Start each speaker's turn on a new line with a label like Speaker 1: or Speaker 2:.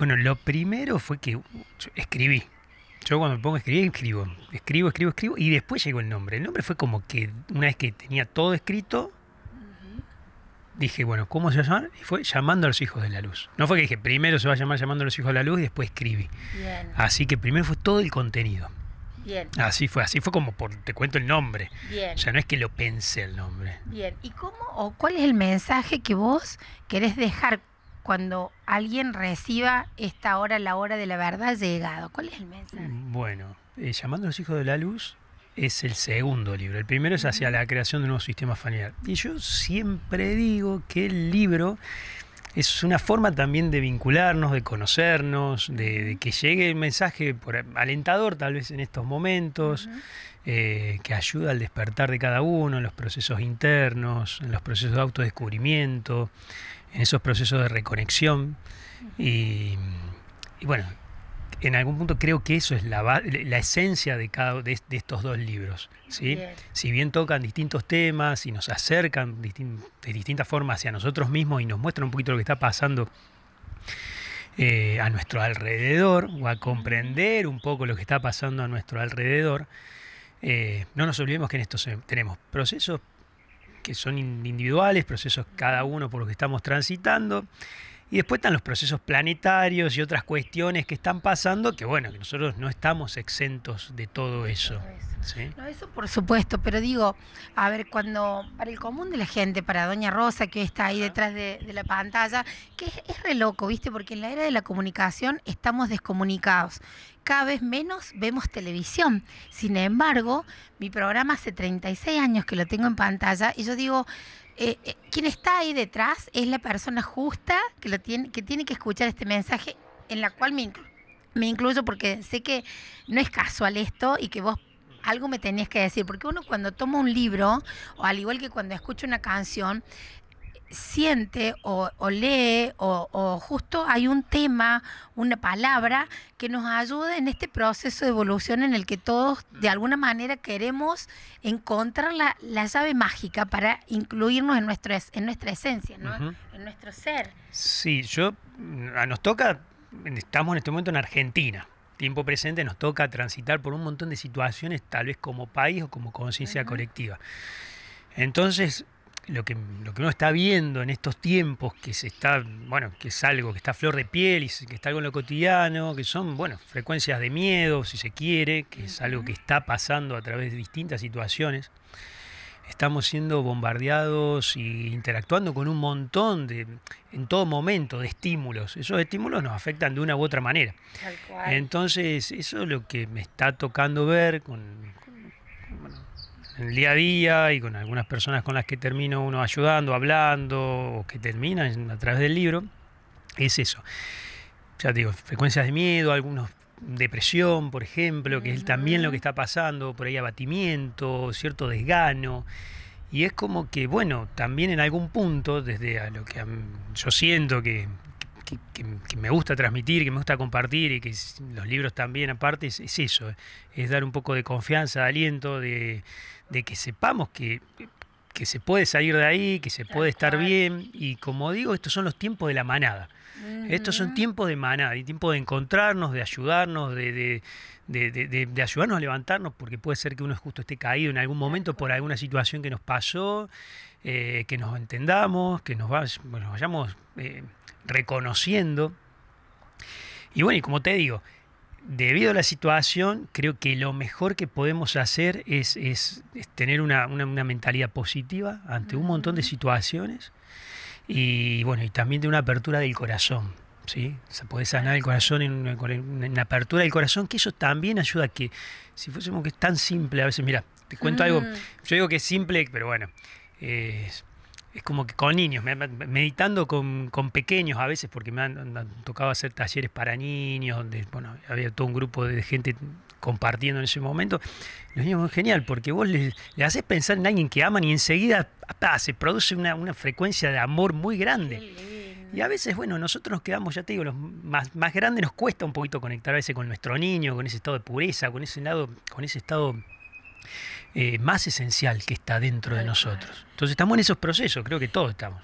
Speaker 1: Bueno, lo primero fue que uh, escribí. Yo cuando me pongo a escribir, escribo. Escribo, escribo, escribo. Y después llegó el nombre. El nombre fue como que una vez que tenía todo escrito, dije, bueno, ¿cómo se llama? Y fue llamando a los hijos de la luz. No fue que dije, primero se va a llamar llamando a los hijos de la luz y después escribí. Así que primero fue todo el contenido. Así fue, así fue como por, te cuento el nombre. Bien. O sea, no es que lo pensé el nombre.
Speaker 2: Bien. ¿Y cómo o cuál es el mensaje que vos querés dejar cuando alguien reciba esta hora, la hora de la verdad llegado? ¿Cuál es el mensaje?
Speaker 1: Mm, bueno, eh, Llamando a los hijos de la luz es el segundo libro. El primero es hacia la creación de un nuevo sistema familiar. Y yo siempre digo que el libro es una forma también de vincularnos, de conocernos, de, que llegue el mensaje por, alentador tal vez en estos momentos, eh, que ayuda al despertar de cada uno, en los procesos internos, en los procesos de autodescubrimiento, en esos procesos de reconexión. y, bueno, en algún punto creo que eso es la, esencia de, cada, de, de estos dos libros. Si bien tocan distintos temas y nos acercan de distintas formas hacia nosotros mismos y nos muestran un poquito lo que está pasando eh, a nuestro alrededor o a comprender un poco lo que está pasando a nuestro alrededor, eh, no nos olvidemos que en estos tenemos procesos que son individuales, procesos cada uno por los que estamos transitando y después están los procesos planetarios y otras cuestiones que están pasando, que bueno, que nosotros no estamos exentos de todo eso. eso. ¿sí?
Speaker 2: eso por supuesto, pero digo, a ver, cuando, para el común de la gente, para Doña Rosa, que está ahí detrás de, la pantalla, que es, es re loco, ¿viste? Porque en la era de la comunicación estamos descomunicados cada vez menos vemos televisión. Sin embargo, mi programa hace 36 años que lo tengo en pantalla y yo digo, eh, eh, quien está ahí detrás es la persona justa que, lo tiene, que tiene que escuchar este mensaje, en la cual me, me incluyo porque sé que no es casual esto y que vos algo me tenías que decir, porque uno cuando toma un libro, o al igual que cuando escucha una canción, siente o, lee o, justo hay un tema, una palabra que nos ayude en este proceso de evolución en el que todos de alguna manera queremos encontrar la, llave mágica para incluirnos en, en nuestra esencia, en nuestro ser.
Speaker 1: Sí, yo, nos toca, estamos en este momento en Argentina, tiempo presente, nos toca transitar por un montón de situaciones, tal vez como país o como conciencia colectiva. Entonces, lo que, lo que uno está viendo en estos tiempos, que se está, bueno, que es algo que está flor de piel y que está algo en lo cotidiano, que son, bueno, frecuencias de miedo, si se quiere, que es algo que está pasando a través de distintas situaciones. Estamos siendo bombardeados y interactuando con un montón de, en todo momento, de estímulos. Esos estímulos nos afectan de una u otra manera. Entonces, eso es lo que me está tocando ver con, en el día a día y con algunas personas con las que termino uno ayudando, hablando, o que terminan a través del libro, es eso. Ya digo, frecuencias de miedo, algunos depresión, por ejemplo, que es también lo que está pasando, por ahí abatimiento, cierto desgano. Y es como que, bueno, también en algún punto, desde a lo que yo siento que, me gusta transmitir, que me gusta compartir y que los libros también aparte, es, eso, es dar un poco de confianza, de aliento, de, de que sepamos que, se puede salir de ahí, que se puede estar bien. Y como digo, estos son los tiempos de la manada. Estos son tiempos de manada y tiempo de encontrarnos, de ayudarnos, de, ayudarnos a levantarnos, porque puede ser que uno justo esté caído en algún momento por alguna situación que nos pasó, eh, que nos entendamos, que nos, nos vayamos eh, reconociendo. Y bueno, y como te digo, debido a la situación, creo que lo mejor que podemos hacer es, tener una, mentalidad positiva ante un montón de situaciones y bueno, y también de una apertura del corazón. ¿sí? Se puede sanar el corazón en una, apertura del corazón, que eso también ayuda a que, si fuésemos que es tan simple, a veces, mira, te cuento algo, yo digo que es simple, pero bueno, es como que con niños, meditando con, con pequeños a veces, porque me han, tocado hacer talleres para niños, donde bueno, había todo un grupo de gente compartiendo en ese momento. Los niños son genial, porque vos les, les haces pensar en alguien que aman y enseguida se produce una, frecuencia de amor muy grande. Y a veces, bueno, nosotros nos quedamos, ya te digo, los más, más grandes nos cuesta un poquito conectar a veces con nuestro niño, con ese estado de pureza, con ese lado, con ese estado eh, más esencial que está dentro de nosotros. Entonces estamos en esos procesos, creo que todos estamos.